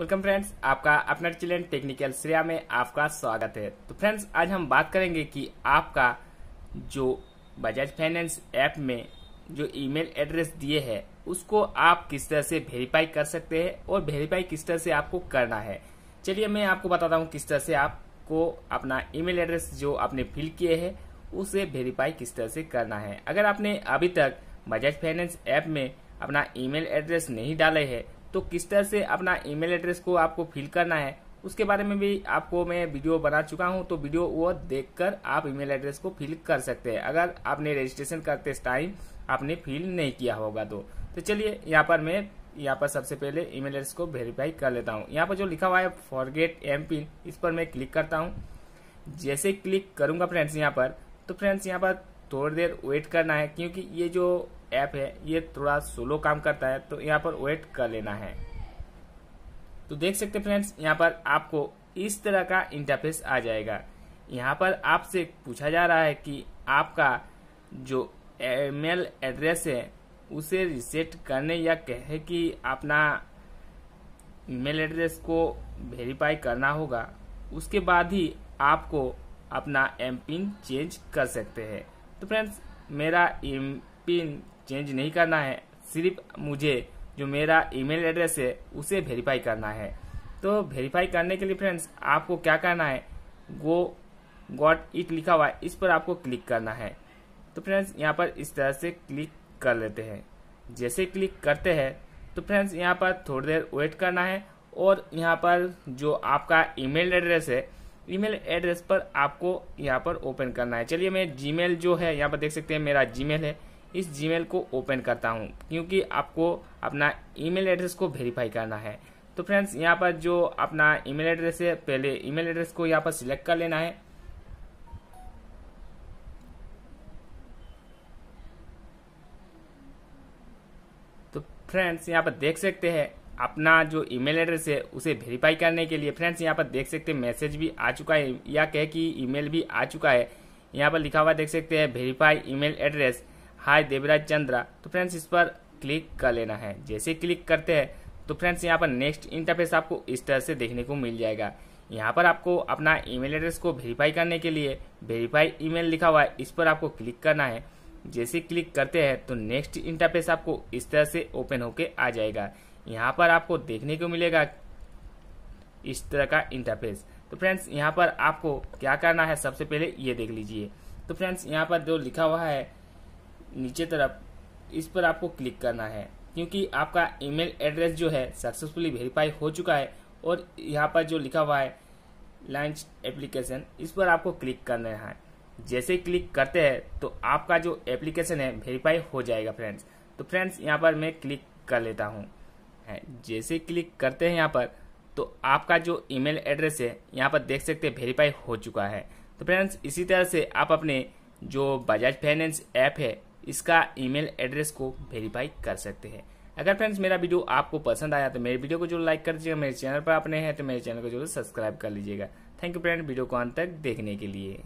welcome friends आपका अपना children technical Shreya में आपका स्वागत है तो फ्रेंड्स आज हम बात करेंगे कि आपका जो बजाज फाइनेंस ऐप में जो ईमेल एड्रेस दिए है उसको आप किस तरह से वेरीफाई कर सकते हैं और वेरीफाई किस तरह से आपको करना है चलिए मैं आपको बताता हूँ किस तरह से आपको अपना ईमेल एड्रेस जो आपने फिल किए है उसे वेरीफाई किस तरह से करना है अगर आपने अभी तक बजाज फाइनेंस ऐप में अपना ईमेल एड्रेस नहीं डाले है तो किस तरह से अपना ईमेल एड्रेस को आपको फिल करना है उसके बारे में भी आपको मैं वीडियो बना चुका हूं तो वीडियो वो देखकर आप ईमेल एड्रेस को फिल कर सकते हैं अगर आपने रजिस्ट्रेशन करते टाइम आपने फिल नहीं किया होगा तो तो चलिए यहाँ पर मैं यहाँ पर सबसे पहले ईमेल एड्रेस को वेरीफाई कर लेता हूँ यहाँ पर जो लिखा हुआ है फॉरगेट एम पिन इस पर मैं क्लिक करता हूँ जैसे क्लिक करूंगा फ्रेंड्स यहाँ पर तो फ्रेंड्स यहाँ पर थोड़ी देर वेट करना है क्योंकि ये जो ऐप है ये थोड़ा स्लो काम करता है तो यहाँ पर वेट कर लेना है तो देख सकते हैं फ्रेंड्स यहाँ पर आपको इस तरह का इंटरफेस आ जाएगा यहाँ पर आपसे पूछा जा रहा है कि आपका जो ईमेल एड्रेस है उसे रिसेट करने या कहे कि अपना मेल एड्रेस को वेरीफाई करना होगा उसके बाद ही आपको अपना एम पिन चेंज कर सकते हैं तो फ्रेंड्स मेरा एम पिन चेंज नहीं करना है सिर्फ मुझे जो मेरा ईमेल एड्रेस है उसे वेरीफाई करना है तो वेरीफाई करने के लिए फ्रेंड्स आपको क्या करना है गो गॉट इट लिखा हुआ है इस पर आपको क्लिक करना है तो फ्रेंड्स यहाँ पर इस तरह से क्लिक कर लेते हैं जैसे क्लिक करते हैं तो फ्रेंड्स यहाँ पर थोड़ी देर वेट करना है और यहाँ पर जो आपका ईमेल एड्रेस है ईमेल एड्रेस पर आपको यहाँ पर ओपन करना है चलिए मैं जीमेल जो है यहाँ पर देख सकते हैं मेरा जीमेल है इस जीमेल को ओपन करता हूँ क्योंकि आपको अपना ईमेल एड्रेस को वेरीफाई करना है तो फ्रेंड्स यहाँ पर जो अपना ईमेल एड्रेस है पहले ईमेल एड्रेस को यहाँ पर सिलेक्ट कर लेना है तो फ्रेंड्स यहाँ पर देख सकते हैं अपना जो ईमेल एड्रेस है उसे वेरीफाई करने के लिए फ्रेंड्स यहाँ पर देख सकते हैं मैसेज भी आ चुका है या कह कि ईमेल भी आ चुका है यहाँ पर लिखा हुआ देख सकते हैं verify email address hi Devraj Chandra तो फ्रेंड्स इस पर क्लिक कर लेना है जैसे क्लिक करते हैं तो फ्रेंड्स यहाँ पर नेक्स्ट इंटरफेस आपको इस तरह से देखने को मिल जाएगा यहाँ पर आपको अपना ईमेल एड्रेस को वेरीफाई करने के लिए वेरीफाई ईमेल लिखा हुआ है इस पर आपको क्लिक करना है जैसे क्लिक करते हैं तो नेक्स्ट इंटरफेस आपको इस तरह से ओपन होके आ जाएगा यहाँ पर आपको देखने को मिलेगा इस तरह का इंटरफेस तो फ्रेंड्स यहाँ पर आपको क्या करना है सबसे पहले ये देख लीजिए तो फ्रेंड्स यहाँ पर जो लिखा हुआ है नीचे तरफ इस पर आपको क्लिक करना है क्योंकि आपका ईमेल एड्रेस जो है सक्सेसफुली वेरीफाई हो चुका है और यहाँ पर जो लिखा हुआ है लंच एप्लीकेशन इस पर आपको क्लिक करना है जैसे क्लिक करते हैं तो आपका जो एप्लीकेशन है वेरीफाई हो जाएगा फ्रेंड्स तो फ्रेंड्स यहाँ पर मैं क्लिक कर लेता हूँ जैसे क्लिक करते हैं यहाँ पर तो आपका जो ईमेल एड्रेस है यहाँ पर देख सकते हैं वेरीफाई हो चुका है तो फ्रेंड्स इसी तरह से आप अपने जो बजाज फाइनेंस ऐप है इसका ईमेल एड्रेस को वेरीफाई कर सकते हैं अगर फ्रेंड्स मेरा वीडियो आपको पसंद आया तो मेरे वीडियो को जरूर लाइक कर दीजिएगा मेरे चैनल पर आप नए हैं तो मेरे चैनल को जरूर सब्सक्राइब कर लीजिएगा थैंक यू फ्रेंड वीडियो को अंत तक देखने के लिए